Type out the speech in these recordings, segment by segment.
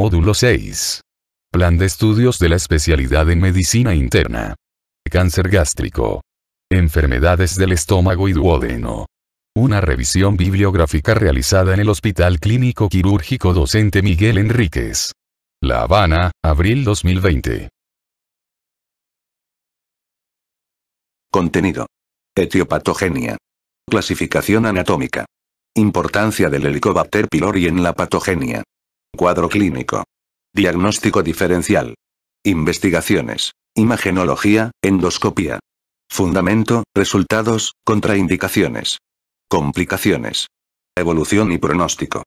Módulo 6. Plan de estudios de la especialidad en medicina interna. Cáncer gástrico. Enfermedades del estómago y duodeno. Una revisión bibliográfica realizada en el Hospital Clínico Quirúrgico Docente Miguel Enríquez. La Habana, abril 2020. Contenido. Etiopatogenia. Clasificación anatómica. Importancia del Helicobacter pylori en la patogenia. Cuadro clínico. Diagnóstico diferencial. Investigaciones. Imagenología, Endoscopia. Fundamento, resultados, contraindicaciones. Complicaciones. Evolución y pronóstico.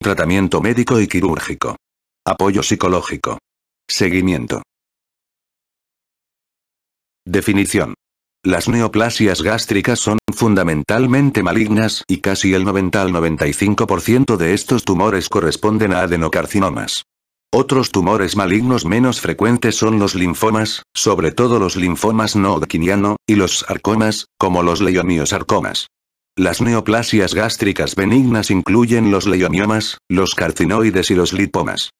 Tratamiento médico y quirúrgico. Apoyo psicológico. Seguimiento. Definición. Las neoplasias gástricas son fundamentalmente malignas y casi el 90 al 95% de estos tumores corresponden a adenocarcinomas. Otros tumores malignos menos frecuentes son los linfomas, sobre todo los linfomas no hodgkiniano, y los sarcomas, como los leiomiosarcomas. Las neoplasias gástricas benignas incluyen los leiomiomas, los carcinoides y los lipomas.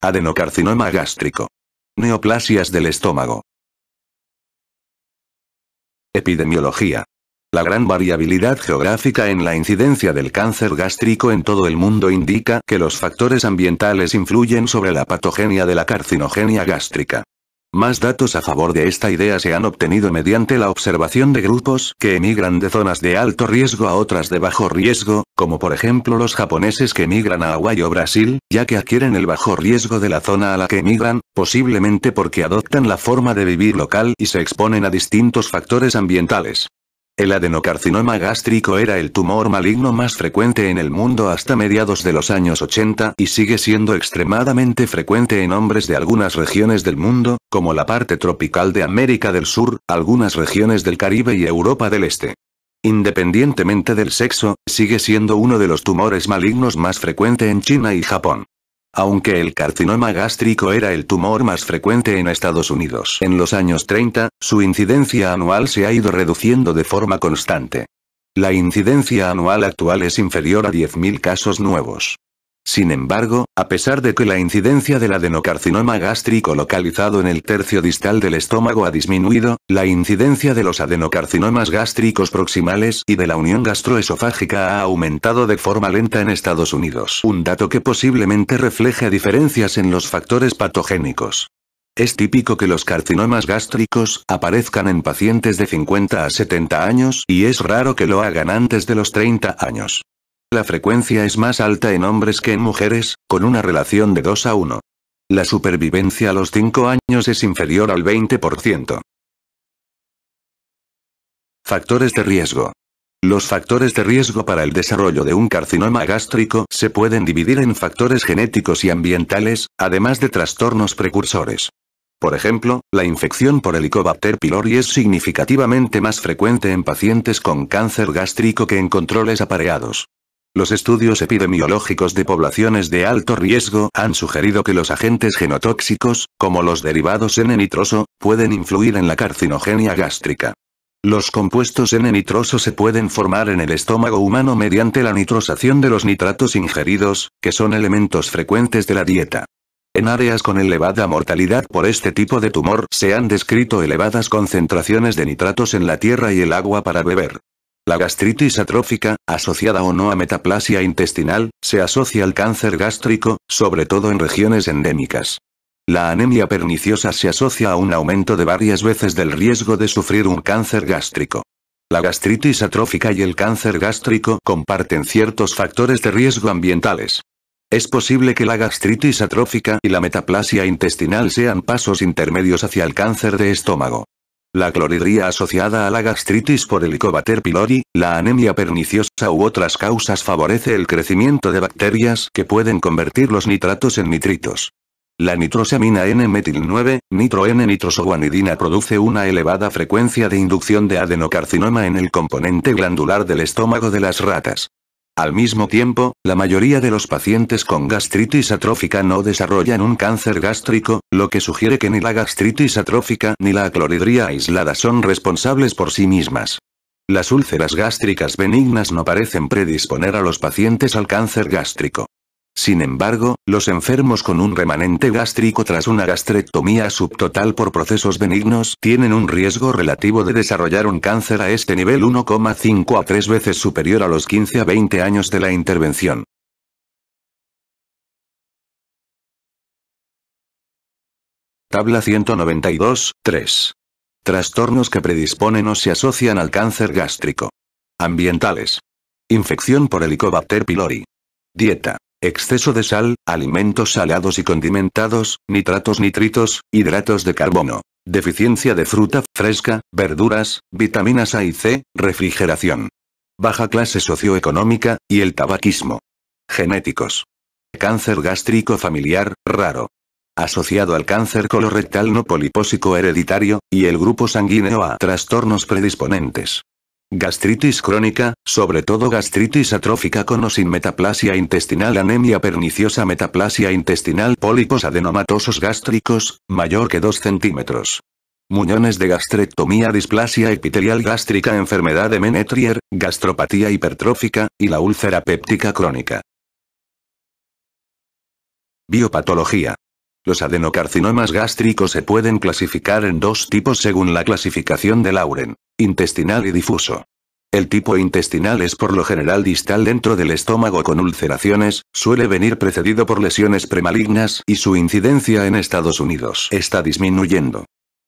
Adenocarcinoma gástrico. Neoplasias del estómago. Epidemiología. La gran variabilidad geográfica en la incidencia del cáncer gástrico en todo el mundo indica que los factores ambientales influyen sobre la patogenia de la carcinogenia gástrica. Más datos a favor de esta idea se han obtenido mediante la observación de grupos que emigran de zonas de alto riesgo a otras de bajo riesgo, como por ejemplo los japoneses que emigran a Hawaii o Brasil, ya que adquieren el bajo riesgo de la zona a la que emigran, posiblemente porque adoptan la forma de vivir local y se exponen a distintos factores ambientales. El adenocarcinoma gástrico era el tumor maligno más frecuente en el mundo hasta mediados de los años 80 y sigue siendo extremadamente frecuente en hombres de algunas regiones del mundo, como la parte tropical de América del Sur, algunas regiones del Caribe y Europa del Este. Independientemente del sexo, sigue siendo uno de los tumores malignos más frecuente en China y Japón. Aunque el carcinoma gástrico era el tumor más frecuente en Estados Unidos en los años 30, su incidencia anual se ha ido reduciendo de forma constante. La incidencia anual actual es inferior a 10.000 casos nuevos. Sin embargo, a pesar de que la incidencia del adenocarcinoma gástrico localizado en el tercio distal del estómago ha disminuido, la incidencia de los adenocarcinomas gástricos proximales y de la unión gastroesofágica ha aumentado de forma lenta en Estados Unidos, un dato que posiblemente refleje diferencias en los factores patogénicos. Es típico que los carcinomas gástricos aparezcan en pacientes de 50 a 70 años y es raro que lo hagan antes de los 30 años. La frecuencia es más alta en hombres que en mujeres, con una relación de 2 a 1. La supervivencia a los 5 años es inferior al 20%. Factores de riesgo. Los factores de riesgo para el desarrollo de un carcinoma gástrico se pueden dividir en factores genéticos y ambientales, además de trastornos precursores. Por ejemplo, la infección por Helicobacter pylori es significativamente más frecuente en pacientes con cáncer gástrico que en controles apareados. Los estudios epidemiológicos de poblaciones de alto riesgo han sugerido que los agentes genotóxicos, como los derivados N-nitroso, pueden influir en la carcinogenia gástrica. Los compuestos N-nitroso se pueden formar en el estómago humano mediante la nitrosación de los nitratos ingeridos, que son elementos frecuentes de la dieta. En áreas con elevada mortalidad por este tipo de tumor se han descrito elevadas concentraciones de nitratos en la tierra y el agua para beber. La gastritis atrófica, asociada o no a metaplasia intestinal, se asocia al cáncer gástrico, sobre todo en regiones endémicas. La anemia perniciosa se asocia a un aumento de varias veces del riesgo de sufrir un cáncer gástrico. La gastritis atrófica y el cáncer gástrico comparten ciertos factores de riesgo ambientales. Es posible que la gastritis atrófica y la metaplasia intestinal sean pasos intermedios hacia el cáncer de estómago la cloridría asociada a la gastritis por Helicobacter pylori, la anemia perniciosa u otras causas favorece el crecimiento de bacterias que pueden convertir los nitratos en nitritos. La nitrosamina N-metil-9, nitro-N-nitrosoguanidina produce una elevada frecuencia de inducción de adenocarcinoma en el componente glandular del estómago de las ratas. Al mismo tiempo, la mayoría de los pacientes con gastritis atrófica no desarrollan un cáncer gástrico, lo que sugiere que ni la gastritis atrófica ni la acloridría aislada son responsables por sí mismas. Las úlceras gástricas benignas no parecen predisponer a los pacientes al cáncer gástrico. Sin embargo, los enfermos con un remanente gástrico tras una gastrectomía subtotal por procesos benignos tienen un riesgo relativo de desarrollar un cáncer a este nivel 1,5 a 3 veces superior a los 15 a 20 años de la intervención. Tabla 192, 3. Trastornos que predisponen o se asocian al cáncer gástrico. Ambientales. Infección por Helicobacter pylori. Dieta exceso de sal, alimentos salados y condimentados, nitratos nitritos, hidratos de carbono. Deficiencia de fruta fresca, verduras, vitaminas A y C, refrigeración. Baja clase socioeconómica, y el tabaquismo. Genéticos. Cáncer gástrico familiar, raro. Asociado al cáncer colorectal no polipósico hereditario, y el grupo sanguíneo a trastornos predisponentes. Gastritis crónica, sobre todo gastritis atrófica con o sin metaplasia intestinal, anemia perniciosa, metaplasia intestinal, pólipos adenomatosos gástricos, mayor que 2 centímetros. Muñones de gastrectomía, displasia epitelial gástrica, enfermedad de Menetrier, gastropatía hipertrófica, y la úlcera péptica crónica. Biopatología. Los adenocarcinomas gástricos se pueden clasificar en dos tipos según la clasificación de Lauren. Intestinal y difuso. El tipo intestinal es por lo general distal dentro del estómago con ulceraciones, suele venir precedido por lesiones premalignas y su incidencia en Estados Unidos está disminuyendo.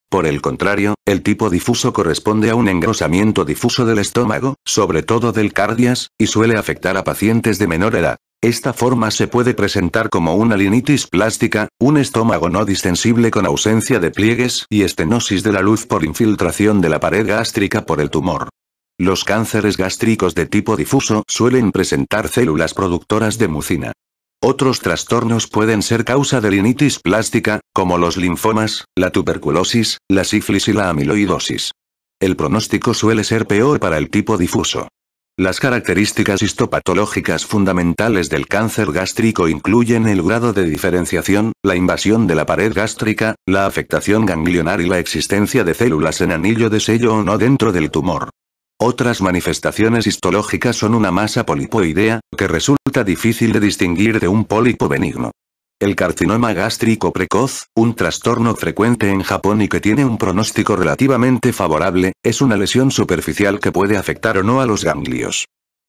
Por el contrario, el tipo difuso corresponde a un engrosamiento difuso del estómago, sobre todo del cardias, y suele afectar a pacientes de menor edad. Esta forma se puede presentar como una linitis plástica, un estómago no distensible con ausencia de pliegues y estenosis de la luz por infiltración de la pared gástrica por el tumor. Los cánceres gástricos de tipo difuso suelen presentar células productoras de mucina. Otros trastornos pueden ser causa de linitis plástica, como los linfomas, la tuberculosis, la sífilis y la amiloidosis. El pronóstico suele ser peor para el tipo difuso. Las características histopatológicas fundamentales del cáncer gástrico incluyen el grado de diferenciación, la invasión de la pared gástrica, la afectación ganglionar y la existencia de células en anillo de sello o no dentro del tumor. Otras manifestaciones histológicas son una masa polipoidea, que resulta difícil de distinguir de un pólipo benigno. El carcinoma gástrico precoz, un trastorno frecuente en Japón y que tiene un pronóstico relativamente favorable, es una lesión superficial que puede afectar o no a los ganglios.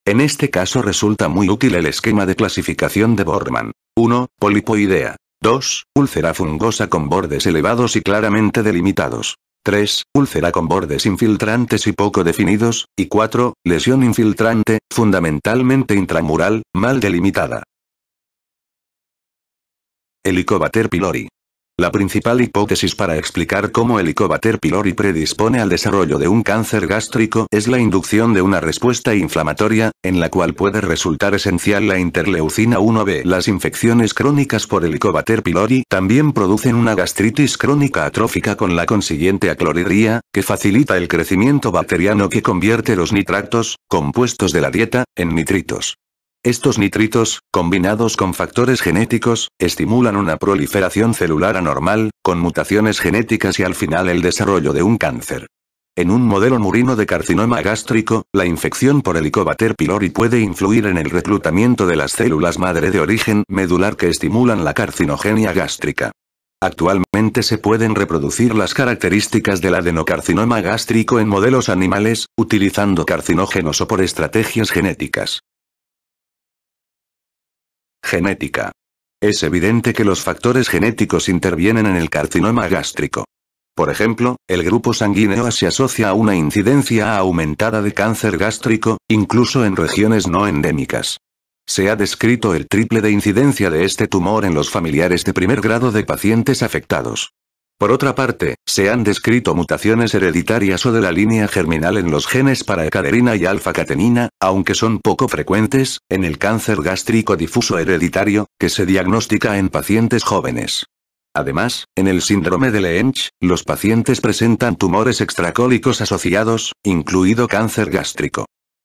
En este caso resulta muy útil el esquema de clasificación de Bormann. 1. Polipoidea. 2. Úlcera fungosa con bordes elevados y claramente delimitados. 3. Úlcera con bordes infiltrantes y poco definidos. Y 4. Lesión infiltrante, fundamentalmente intramural, mal delimitada. Helicobacter pylori. La principal hipótesis para explicar cómo Helicobacter pylori predispone al desarrollo de un cáncer gástrico es la inducción de una respuesta inflamatoria, en la cual puede resultar esencial la interleucina 1b. Las infecciones crónicas por Helicobacter pylori también producen una gastritis crónica atrófica con la consiguiente acloridría, que facilita el crecimiento bacteriano que convierte los nitratos, compuestos de la dieta, en nitritos. Estos nitritos, combinados con factores genéticos, estimulan una proliferación celular anormal, con mutaciones genéticas y al final el desarrollo de un cáncer. En un modelo murino de carcinoma gástrico, la infección por Helicobacter pylori puede influir en el reclutamiento de las células madre de origen medular que estimulan la carcinogenia gástrica. Actualmente se pueden reproducir las características del adenocarcinoma gástrico en modelos animales, utilizando carcinógenos o por estrategias genéticas. Genética. Es evidente que los factores genéticos intervienen en el carcinoma gástrico. Por ejemplo, el grupo sanguíneo se asocia a una incidencia aumentada de cáncer gástrico, incluso en regiones no endémicas. Se ha descrito el triple de incidencia de este tumor en los familiares de primer grado de pacientes afectados. Por otra parte, se han descrito mutaciones hereditarias o de la línea germinal en los genes para ecaderina y alfa-catenina, aunque son poco frecuentes, en el cáncer gástrico difuso hereditario, que se diagnostica en pacientes jóvenes. Además, en el síndrome de Lehench, los pacientes presentan tumores extracólicos asociados, incluido cáncer gástrico.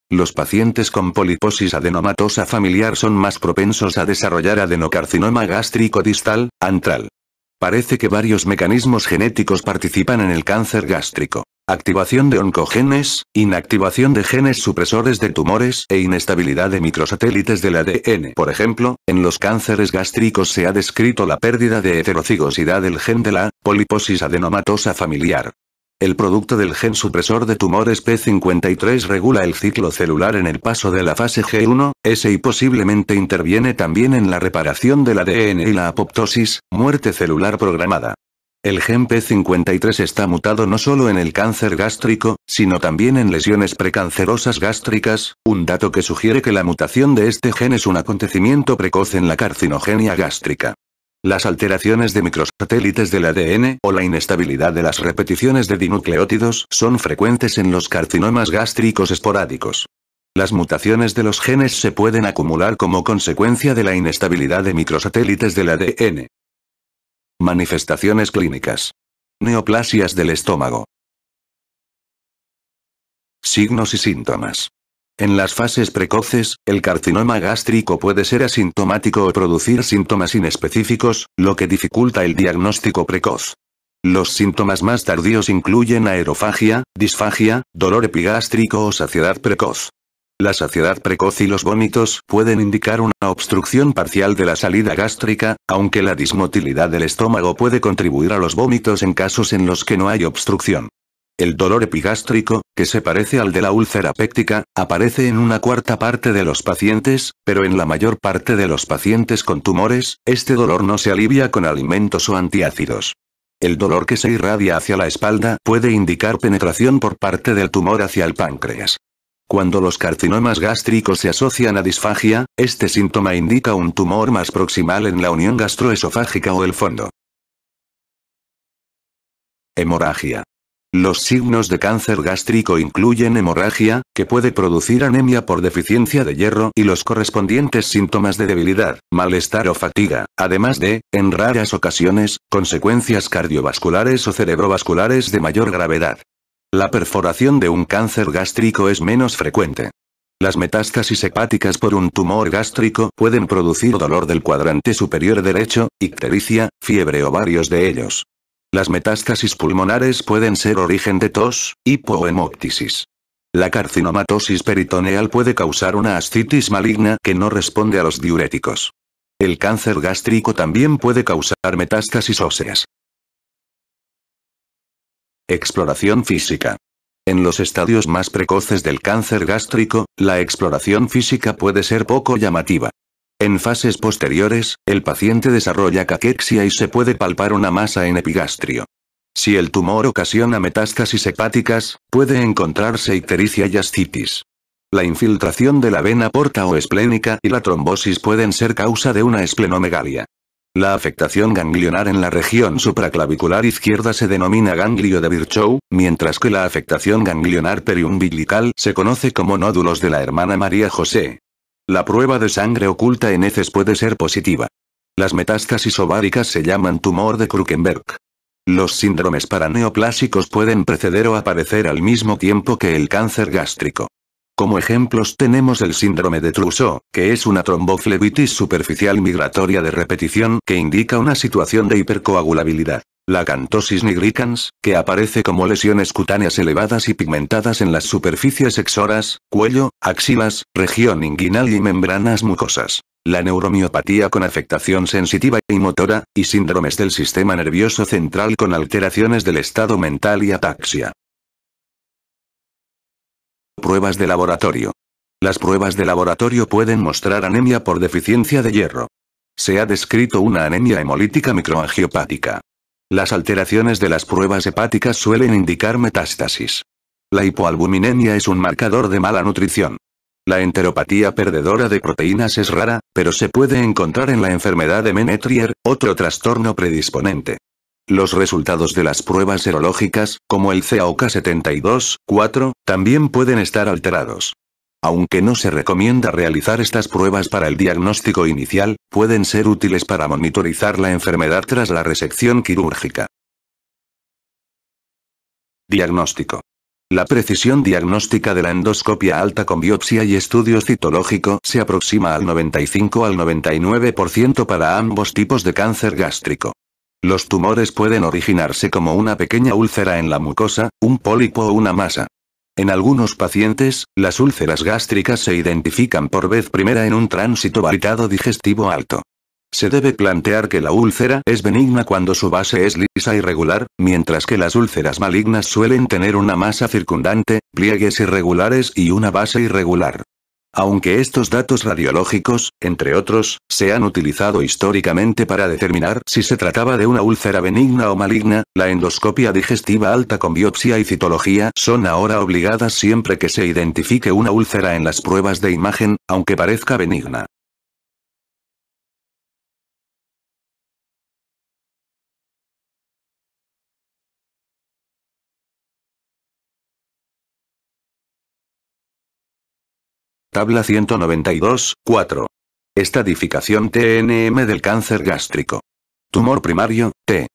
Los pacientes con poliposis adenomatosa familiar son más propensos a desarrollar adenocarcinoma gástrico distal, antral. Parece que varios mecanismos genéticos participan en el cáncer gástrico. Activación de oncogenes, inactivación de genes supresores de tumores e inestabilidad de microsatélites del ADN. Por ejemplo, en los cánceres gástricos se ha descrito la pérdida de heterocigosidad del gen de la poliposis adenomatosa familiar. El producto del gen supresor de tumores P53 regula el ciclo celular en el paso de la fase G1, S y posiblemente interviene también en la reparación del ADN y la apoptosis, muerte celular programada. El gen P53 está mutado no solo en el cáncer gástrico, sino también en lesiones precancerosas gástricas, un dato que sugiere que la mutación de este gen es un acontecimiento precoz en la carcinogenia gástrica. Las alteraciones de microsatélites del ADN o la inestabilidad de las repeticiones de dinucleótidos son frecuentes en los carcinomas gástricos esporádicos. Las mutaciones de los genes se pueden acumular como consecuencia de la inestabilidad de microsatélites del ADN. Manifestaciones clínicas. Neoplasias del estómago. Signos y síntomas. En las fases precoces, el carcinoma gástrico puede ser asintomático o producir síntomas inespecíficos, lo que dificulta el diagnóstico precoz. Los síntomas más tardíos incluyen aerofagia, disfagia, dolor epigástrico o saciedad precoz. La saciedad precoz y los vómitos pueden indicar una obstrucción parcial de la salida gástrica, aunque la dismotilidad del estómago puede contribuir a los vómitos en casos en los que no hay obstrucción. El dolor epigástrico, que se parece al de la úlcera péptica, aparece en una cuarta parte de los pacientes, pero en la mayor parte de los pacientes con tumores, este dolor no se alivia con alimentos o antiácidos. El dolor que se irradia hacia la espalda puede indicar penetración por parte del tumor hacia el páncreas. Cuando los carcinomas gástricos se asocian a disfagia, este síntoma indica un tumor más proximal en la unión gastroesofágica o el fondo. Hemorragia. Los signos de cáncer gástrico incluyen hemorragia, que puede producir anemia por deficiencia de hierro y los correspondientes síntomas de debilidad, malestar o fatiga, además de, en raras ocasiones, consecuencias cardiovasculares o cerebrovasculares de mayor gravedad. La perforación de un cáncer gástrico es menos frecuente. Las metástasis hepáticas por un tumor gástrico pueden producir dolor del cuadrante superior derecho, ictericia, fiebre o varios de ellos. Las metástasis pulmonares pueden ser origen de tos, hipo La carcinomatosis peritoneal puede causar una ascitis maligna que no responde a los diuréticos. El cáncer gástrico también puede causar metástasis óseas. Exploración física. En los estadios más precoces del cáncer gástrico, la exploración física puede ser poco llamativa. En fases posteriores, el paciente desarrolla caquexia y se puede palpar una masa en epigastrio. Si el tumor ocasiona metástasis hepáticas, puede encontrarse ictericia y ascitis. La infiltración de la vena porta o esplénica y la trombosis pueden ser causa de una esplenomegalia. La afectación ganglionar en la región supraclavicular izquierda se denomina ganglio de Virchow, mientras que la afectación ganglionar periumbilical se conoce como nódulos de la hermana María José. La prueba de sangre oculta en heces puede ser positiva. Las metástasis ováricas se llaman tumor de Krukenberg. Los síndromes paraneoplásicos pueden preceder o aparecer al mismo tiempo que el cáncer gástrico. Como ejemplos tenemos el síndrome de Trousseau, que es una tromboflebitis superficial migratoria de repetición que indica una situación de hipercoagulabilidad. La cantosis nigricans, que aparece como lesiones cutáneas elevadas y pigmentadas en las superficies exoras, cuello, axilas, región inguinal y membranas mucosas. La neuromiopatía con afectación sensitiva y motora, y síndromes del sistema nervioso central con alteraciones del estado mental y ataxia. Pruebas de laboratorio. Las pruebas de laboratorio pueden mostrar anemia por deficiencia de hierro. Se ha descrito una anemia hemolítica microangiopática. Las alteraciones de las pruebas hepáticas suelen indicar metástasis. La hipoalbuminemia es un marcador de mala nutrición. La enteropatía perdedora de proteínas es rara, pero se puede encontrar en la enfermedad de Menetrier, otro trastorno predisponente. Los resultados de las pruebas serológicas, como el CAOK72-4, también pueden estar alterados. Aunque no se recomienda realizar estas pruebas para el diagnóstico inicial, pueden ser útiles para monitorizar la enfermedad tras la resección quirúrgica. Diagnóstico. La precisión diagnóstica de la endoscopia alta con biopsia y estudio citológico se aproxima al 95 al 99% para ambos tipos de cáncer gástrico. Los tumores pueden originarse como una pequeña úlcera en la mucosa, un pólipo o una masa. En algunos pacientes, las úlceras gástricas se identifican por vez primera en un tránsito varitado digestivo alto. Se debe plantear que la úlcera es benigna cuando su base es lisa y regular, mientras que las úlceras malignas suelen tener una masa circundante, pliegues irregulares y una base irregular. Aunque estos datos radiológicos, entre otros, se han utilizado históricamente para determinar si se trataba de una úlcera benigna o maligna, la endoscopia digestiva alta con biopsia y citología son ahora obligadas siempre que se identifique una úlcera en las pruebas de imagen, aunque parezca benigna. Tabla 192, 4. Estadificación TNM del cáncer gástrico. Tumor primario, T.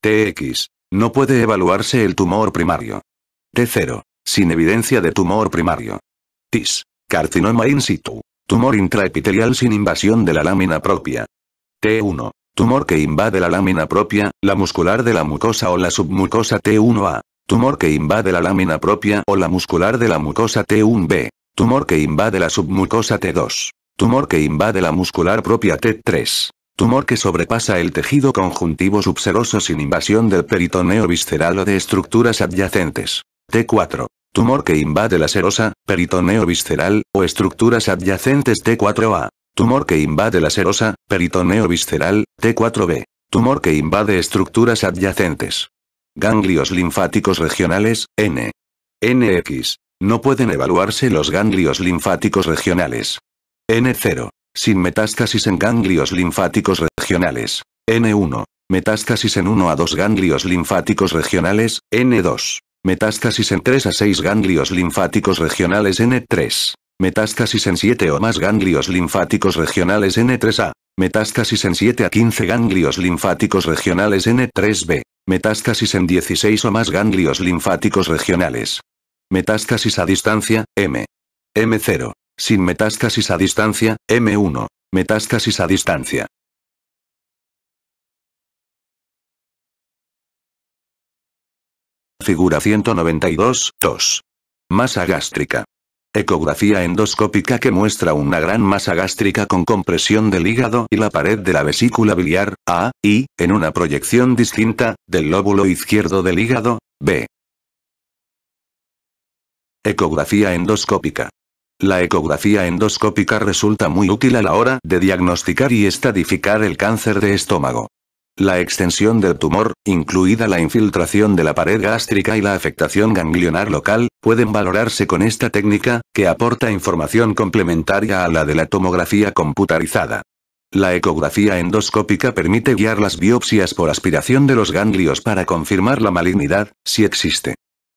TX. No puede evaluarse el tumor primario. T0. Sin evidencia de tumor primario. TIS. Carcinoma in situ. Tumor intraepitelial sin invasión de la lámina propia. T1. Tumor que invade la lámina propia, la muscular de la mucosa o la submucosa T1A. Tumor que invade la lámina propia o la muscular de la mucosa T1B. Tumor que invade la submucosa T2. Tumor que invade la muscular propia T3. Tumor que sobrepasa el tejido conjuntivo subseroso sin invasión del peritoneo visceral o de estructuras adyacentes. T4. Tumor que invade la serosa, peritoneo visceral, o estructuras adyacentes T4A. Tumor que invade la serosa, peritoneo visceral, T4B. Tumor que invade estructuras adyacentes. Ganglios linfáticos regionales, N. NX. No pueden evaluarse los ganglios linfáticos regionales. N0. Sin metástasis en ganglios linfáticos regionales. N1. Metástasis en 1 a 2 ganglios linfáticos regionales. N2. Metástasis en 3 a 6 ganglios linfáticos regionales N3. Metástasis en 7 o más ganglios linfáticos regionales N3A. Metástasis en 7 a 15 ganglios linfáticos regionales N3B. Metástasis en 16 o más ganglios linfáticos regionales Metástasis a distancia, M. M0. Sin metástasis a distancia, M1. Metástasis a distancia. Figura 192, 2. Masa gástrica. Ecografía endoscópica que muestra una gran masa gástrica con compresión del hígado y la pared de la vesícula biliar, A, y, en una proyección distinta, del lóbulo izquierdo del hígado, B. Ecografía endoscópica. La ecografía endoscópica resulta muy útil a la hora de diagnosticar y estadificar el cáncer de estómago. La extensión del tumor, incluida la infiltración de la pared gástrica y la afectación ganglionar local, pueden valorarse con esta técnica, que aporta información complementaria a la de la tomografía computarizada. La ecografía endoscópica permite guiar las biopsias por aspiración de los ganglios para confirmar la malignidad, si existe.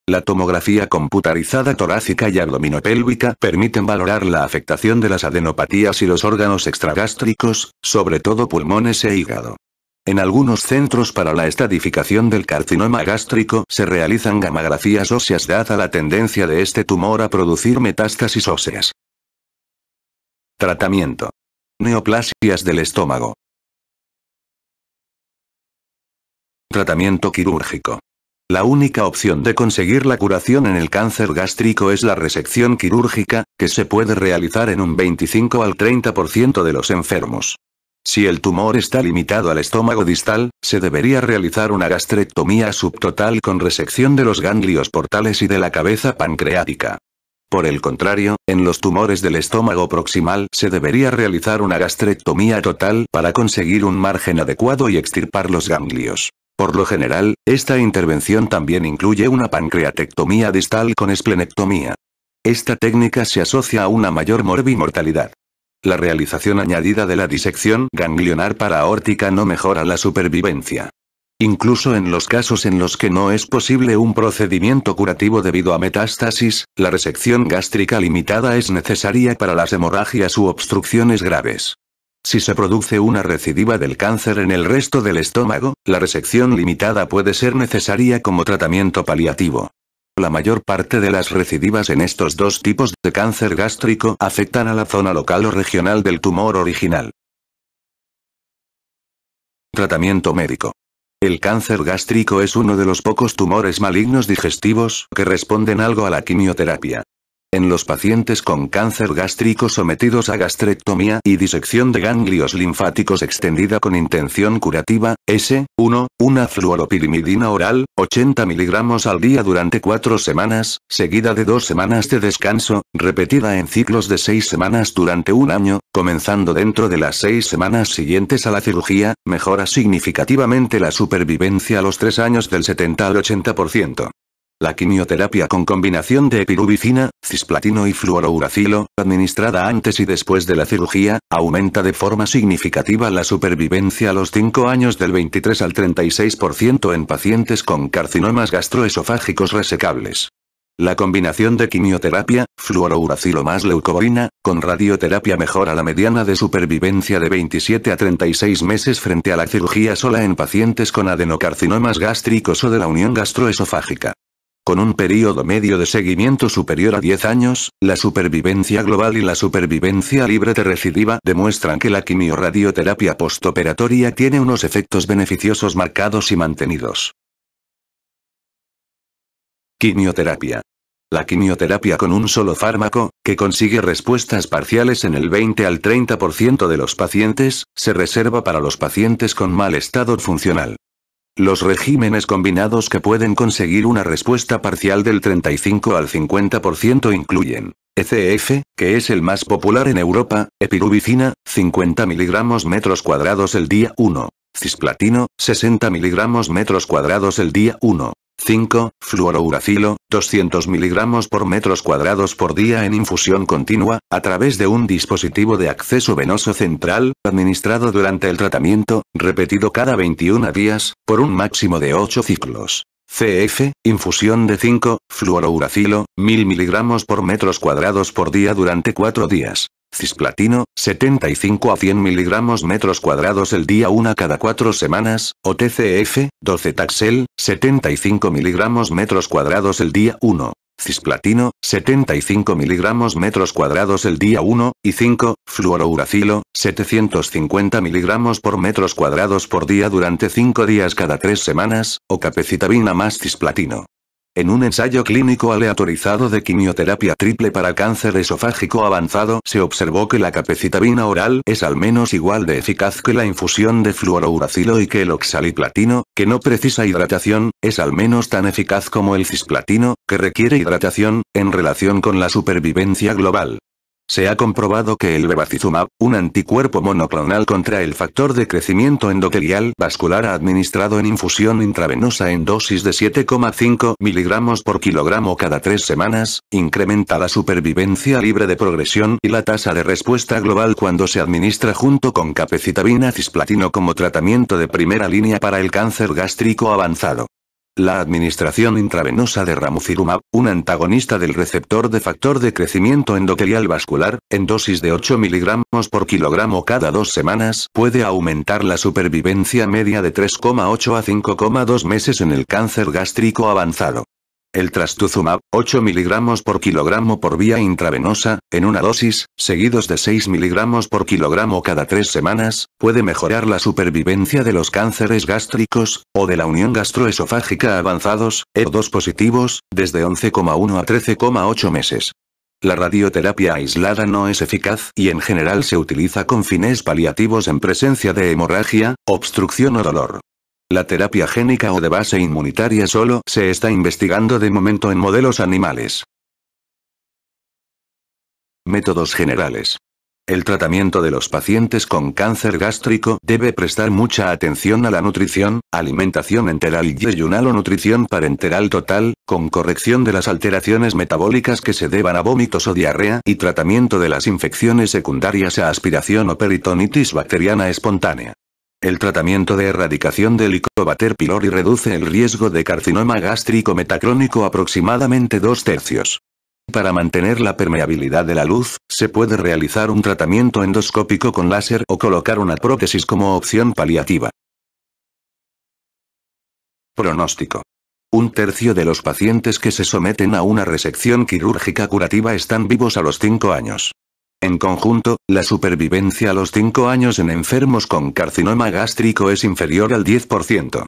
La tomografía computarizada torácica y abdominopélvica permiten valorar la afectación de las adenopatías y los órganos extragástricos, sobre todo pulmones e hígado. En algunos centros para la estadificación del carcinoma gástrico se realizan gamografías óseas dada la tendencia de este tumor a producir metástasis óseas. Tratamiento. Neoplasias del estómago. Tratamiento quirúrgico. La única opción de conseguir la curación en el cáncer gástrico es la resección quirúrgica, que se puede realizar en un 25 al 30% de los enfermos. Si el tumor está limitado al estómago distal, se debería realizar una gastrectomía subtotal con resección de los ganglios portales y de la cabeza pancreática. Por el contrario, en los tumores del estómago proximal se debería realizar una gastrectomía total para conseguir un margen adecuado y extirpar los ganglios. Por lo general, esta intervención también incluye una pancreatectomía distal con esplenectomía. Esta técnica se asocia a una mayor morbimortalidad. La realización añadida de la disección ganglionar paraórtica no mejora la supervivencia. Incluso en los casos en los que no es posible un procedimiento curativo debido a metástasis, la resección gástrica limitada es necesaria para las hemorragias u obstrucciones graves. Si se produce una recidiva del cáncer en el resto del estómago, la resección limitada puede ser necesaria como tratamiento paliativo. La mayor parte de las recidivas en estos dos tipos de cáncer gástrico afectan a la zona local o regional del tumor original. Tratamiento médico. El cáncer gástrico es uno de los pocos tumores malignos digestivos que responden algo a la quimioterapia en los pacientes con cáncer gástrico sometidos a gastrectomía y disección de ganglios linfáticos extendida con intención curativa, S1, una fluoropirimidina oral, 80 mg al día durante 4 semanas, seguida de 2 semanas de descanso, repetida en ciclos de 6 semanas durante un año, comenzando dentro de las 6 semanas siguientes a la cirugía, mejora significativamente la supervivencia a los 3 años del 70 al 80%. La quimioterapia con combinación de epirubicina, cisplatino y fluorouracilo, administrada antes y después de la cirugía, aumenta de forma significativa la supervivencia a los 5 años del 23 al 36% en pacientes con carcinomas gastroesofágicos resecables. La combinación de quimioterapia, fluorouracilo más leucovorina, con radioterapia mejora la mediana de supervivencia de 27 a 36 meses frente a la cirugía sola en pacientes con adenocarcinomas gástricos o de la unión gastroesofágica. Con un periodo medio de seguimiento superior a 10 años, la supervivencia global y la supervivencia libre de recidiva demuestran que la quimiorradioterapia postoperatoria tiene unos efectos beneficiosos marcados y mantenidos. Quimioterapia. La quimioterapia con un solo fármaco, que consigue respuestas parciales en el 20 al 30% de los pacientes, se reserva para los pacientes con mal estado funcional. Los regímenes combinados que pueden conseguir una respuesta parcial del 35 al 50% incluyen ECF, que es el más popular en Europa, epirubicina, 50 mg metros cuadrados el día 1, cisplatino, 60 mg metros cuadrados el día 1, 5. Fluorouracilo, 200 mg por metros cuadrados por día en infusión continua, a través de un dispositivo de acceso venoso central, administrado durante el tratamiento, repetido cada 21 días, por un máximo de 8 ciclos. CF, infusión de 5, fluorouracilo, 1000 mg por metros cuadrados por día durante 4 días cisplatino, 75 a 100 miligramos metros cuadrados el día 1 cada 4 semanas, o TCF, 12 taxel, 75 miligramos metros cuadrados el día 1. Cisplatino, 75 miligramos metros cuadrados el día 1, y 5, fluorouracilo, 750 miligramos por metros cuadrados por día durante 5 días cada 3 semanas, o capecitabina más cisplatino en un ensayo clínico aleatorizado de quimioterapia triple para cáncer esofágico avanzado se observó que la capecitabina oral es al menos igual de eficaz que la infusión de fluorouracilo y que el oxaliplatino, que no precisa hidratación, es al menos tan eficaz como el cisplatino, que requiere hidratación, en relación con la supervivencia global. Se ha comprobado que el bevacizumab, un anticuerpo monoclonal contra el factor de crecimiento endotelial vascular administrado en infusión intravenosa en dosis de 7,5 miligramos por kilogramo cada tres semanas, incrementa la supervivencia libre de progresión y la tasa de respuesta global cuando se administra junto con capecitabina cisplatino como tratamiento de primera línea para el cáncer gástrico avanzado. La administración intravenosa de ramucirumab, un antagonista del receptor de factor de crecimiento endotelial vascular, en dosis de 8 miligramos por kilogramo cada dos semanas, puede aumentar la supervivencia media de 3,8 a 5,2 meses en el cáncer gástrico avanzado el trastuzumab, 8 miligramos por kilogramo por vía intravenosa, en una dosis, seguidos de 6 miligramos por kilogramo cada 3 semanas, puede mejorar la supervivencia de los cánceres gástricos, o de la unión gastroesofágica avanzados, E2 positivos, desde 11,1 a 13,8 meses. La radioterapia aislada no es eficaz y en general se utiliza con fines paliativos en presencia de hemorragia, obstrucción o dolor. La terapia génica o de base inmunitaria solo se está investigando de momento en modelos animales. Métodos generales. El tratamiento de los pacientes con cáncer gástrico debe prestar mucha atención a la nutrición, alimentación enteral y ayunal o nutrición parenteral total, con corrección de las alteraciones metabólicas que se deban a vómitos o diarrea y tratamiento de las infecciones secundarias a aspiración o peritonitis bacteriana espontánea. El tratamiento de erradicación del Helicobacter pylori reduce el riesgo de carcinoma gástrico metacrónico aproximadamente dos tercios. Para mantener la permeabilidad de la luz, se puede realizar un tratamiento endoscópico con láser o colocar una prótesis como opción paliativa. Pronóstico. Un tercio de los pacientes que se someten a una resección quirúrgica curativa están vivos a los 5 años. En conjunto, la supervivencia a los 5 años en enfermos con carcinoma gástrico es inferior al 10%.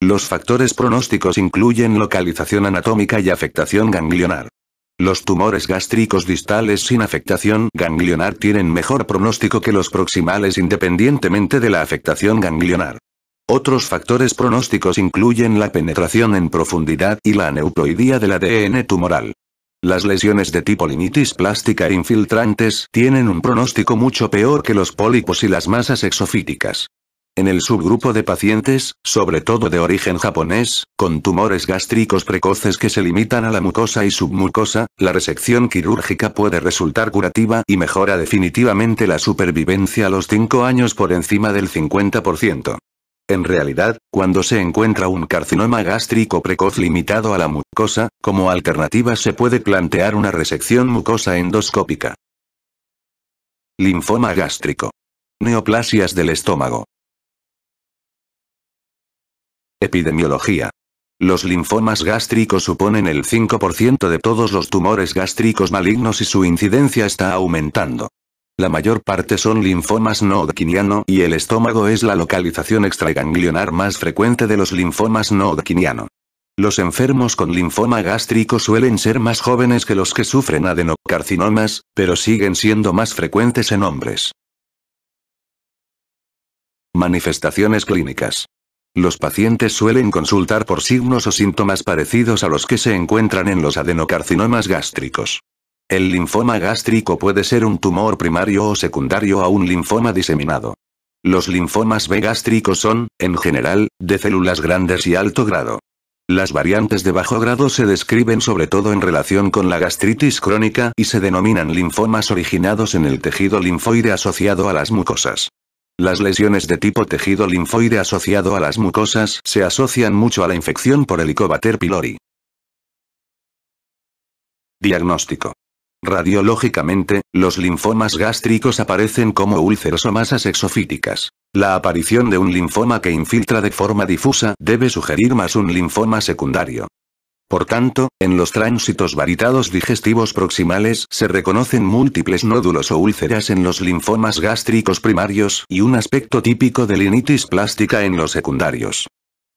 Los factores pronósticos incluyen localización anatómica y afectación ganglionar. Los tumores gástricos distales sin afectación ganglionar tienen mejor pronóstico que los proximales independientemente de la afectación ganglionar. Otros factores pronósticos incluyen la penetración en profundidad y la aneuploidía del ADN tumoral. Las lesiones de tipo linitis plástica e infiltrantes tienen un pronóstico mucho peor que los pólipos y las masas exofíticas. En el subgrupo de pacientes, sobre todo de origen japonés, con tumores gástricos precoces que se limitan a la mucosa y submucosa, la resección quirúrgica puede resultar curativa y mejora definitivamente la supervivencia a los 5 años por encima del 50%. En realidad, cuando se encuentra un carcinoma gástrico precoz limitado a la mucosa, como alternativa se puede plantear una resección mucosa endoscópica. Linfoma gástrico. Neoplasias del estómago. Epidemiología. Los linfomas gástricos suponen el 5% de todos los tumores gástricos malignos y su incidencia está aumentando. La mayor parte son linfomas no hodgkiniano y el estómago es la localización extraganglionar más frecuente de los linfomas no hodgkiniano. Los enfermos con linfoma gástrico suelen ser más jóvenes que los que sufren adenocarcinomas, pero siguen siendo más frecuentes en hombres. Manifestaciones clínicas. Los pacientes suelen consultar por signos o síntomas parecidos a los que se encuentran en los adenocarcinomas gástricos. El linfoma gástrico puede ser un tumor primario o secundario a un linfoma diseminado. Los linfomas B gástricos son, en general, de células grandes y alto grado. Las variantes de bajo grado se describen sobre todo en relación con la gastritis crónica y se denominan linfomas originados en el tejido linfoide asociado a las mucosas. Las lesiones de tipo tejido linfoide asociado a las mucosas se asocian mucho a la infección por Helicobacter pylori. Diagnóstico. Radiológicamente, los linfomas gástricos aparecen como úlceras o masas exofíticas. La aparición de un linfoma que infiltra de forma difusa debe sugerir más un linfoma secundario. Por tanto, en los tránsitos varitados digestivos proximales se reconocen múltiples nódulos o úlceras en los linfomas gástricos primarios y un aspecto típico de linitis plástica en los secundarios.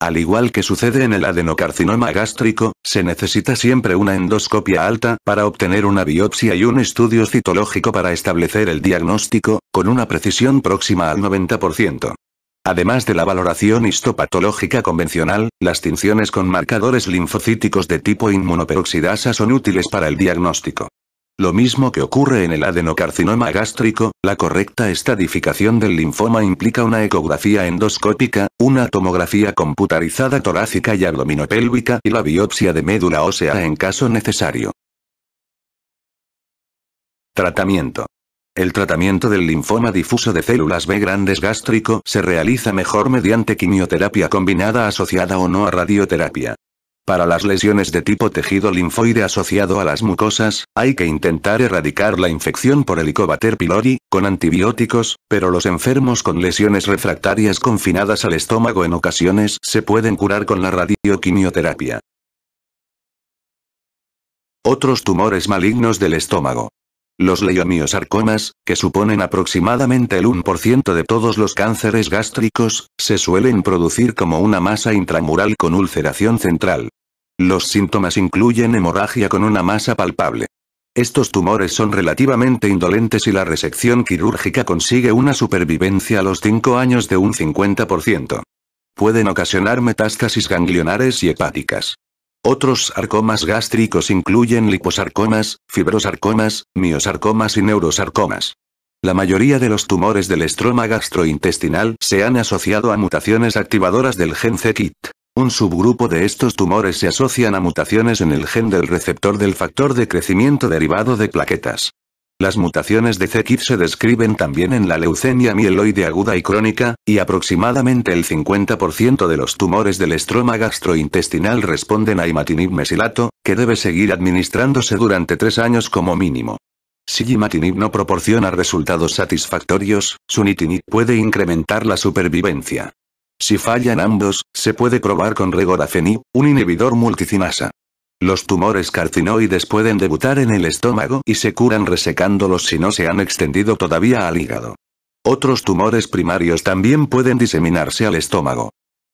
Al igual que sucede en el adenocarcinoma gástrico, se necesita siempre una endoscopia alta para obtener una biopsia y un estudio citológico para establecer el diagnóstico, con una precisión próxima al 90%. Además de la valoración histopatológica convencional, las tinciones con marcadores linfocíticos de tipo inmunoperoxidasa son útiles para el diagnóstico. Lo mismo que ocurre en el adenocarcinoma gástrico, la correcta estadificación del linfoma implica una ecografía endoscópica, una tomografía computarizada torácica y abdominopélvica y la biopsia de médula ósea en caso necesario. Tratamiento. El tratamiento del linfoma difuso de células B grandes gástrico se realiza mejor mediante quimioterapia combinada asociada o no a radioterapia. Para las lesiones de tipo tejido linfoide asociado a las mucosas, hay que intentar erradicar la infección por Helicobacter pylori, con antibióticos, pero los enfermos con lesiones refractarias confinadas al estómago en ocasiones se pueden curar con la radioquimioterapia. Otros tumores malignos del estómago. Los leiomiosarcomas, que suponen aproximadamente el 1% de todos los cánceres gástricos, se suelen producir como una masa intramural con ulceración central. Los síntomas incluyen hemorragia con una masa palpable. Estos tumores son relativamente indolentes y la resección quirúrgica consigue una supervivencia a los 5 años de un 50%. Pueden ocasionar metástasis ganglionares y hepáticas. Otros sarcomas gástricos incluyen liposarcomas, fibrosarcomas, miosarcomas y neurosarcomas. La mayoría de los tumores del estroma gastrointestinal se han asociado a mutaciones activadoras del gen c Un subgrupo de estos tumores se asocian a mutaciones en el gen del receptor del factor de crecimiento derivado de plaquetas. Las mutaciones de c se describen también en la leucemia mieloide aguda y crónica, y aproximadamente el 50% de los tumores del estroma gastrointestinal responden a imatinib mesilato, que debe seguir administrándose durante tres años como mínimo. Si imatinib no proporciona resultados satisfactorios, sunitinib puede incrementar la supervivencia. Si fallan ambos, se puede probar con regorafenib, un inhibidor multicinasa. Los tumores carcinoides pueden debutar en el estómago y se curan resecándolos si no se han extendido todavía al hígado. Otros tumores primarios también pueden diseminarse al estómago.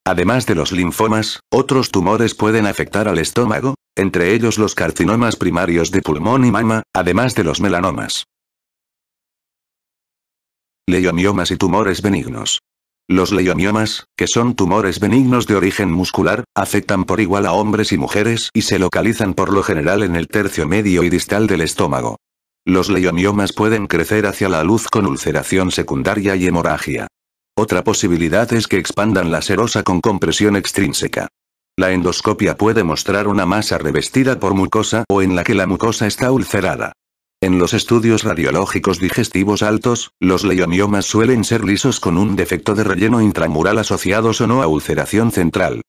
Además de los linfomas, otros tumores pueden afectar al estómago, entre ellos los carcinomas primarios de pulmón y mama, además de los melanomas. Leiomiomas y tumores benignos. Los leiomiomas, que son tumores benignos de origen muscular, afectan por igual a hombres y mujeres y se localizan por lo general en el tercio medio y distal del estómago. Los leiomiomas pueden crecer hacia la luz con ulceración secundaria y hemorragia. Otra posibilidad es que expandan la serosa con compresión extrínseca. La endoscopia puede mostrar una masa revestida por mucosa o en la que la mucosa está ulcerada. En los estudios radiológicos digestivos altos, los leiomiomas suelen ser lisos con un defecto de relleno intramural asociados o no a ulceración central.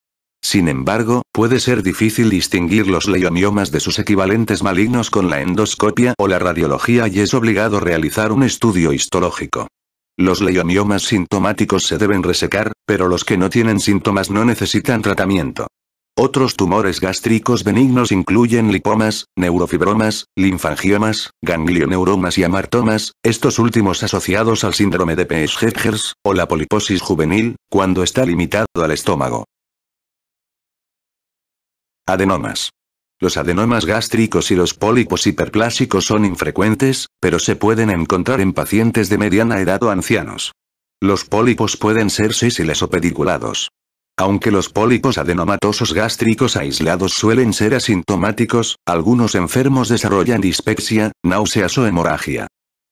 Sin embargo, puede ser difícil distinguir los leiomiomas de sus equivalentes malignos con la endoscopia o la radiología y es obligado realizar un estudio histológico. Los leiomiomas sintomáticos se deben resecar, pero los que no tienen síntomas no necesitan tratamiento. Otros tumores gástricos benignos incluyen lipomas, neurofibromas, linfangiomas, ganglioneuromas y amartomas, estos últimos asociados al síndrome de Peschegers, o la poliposis juvenil, cuando está limitado al estómago. Adenomas. Los adenomas gástricos y los pólipos hiperplásicos son infrecuentes, pero se pueden encontrar en pacientes de mediana edad o ancianos. Los pólipos pueden ser sísiles o pediculados. Aunque los pólipos adenomatosos gástricos aislados suelen ser asintomáticos, algunos enfermos desarrollan dispepsia, náuseas o hemorragia.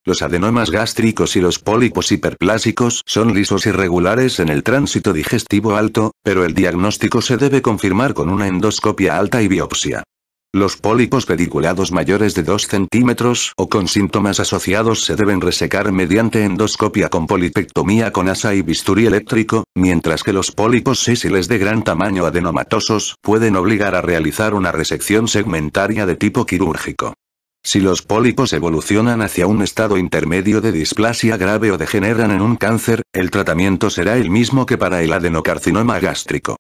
Los adenomas gástricos y los pólipos hiperplásicos son lisos irregulares en el tránsito digestivo alto, pero el diagnóstico se debe confirmar con una endoscopia alta y biopsia. Los pólipos pediculados mayores de 2 centímetros o con síntomas asociados se deben resecar mediante endoscopia con polipectomía con asa y bisturí eléctrico, mientras que los pólipos sísiles de gran tamaño adenomatosos pueden obligar a realizar una resección segmentaria de tipo quirúrgico. Si los pólipos evolucionan hacia un estado intermedio de displasia grave o degeneran en un cáncer, el tratamiento será el mismo que para el adenocarcinoma gástrico.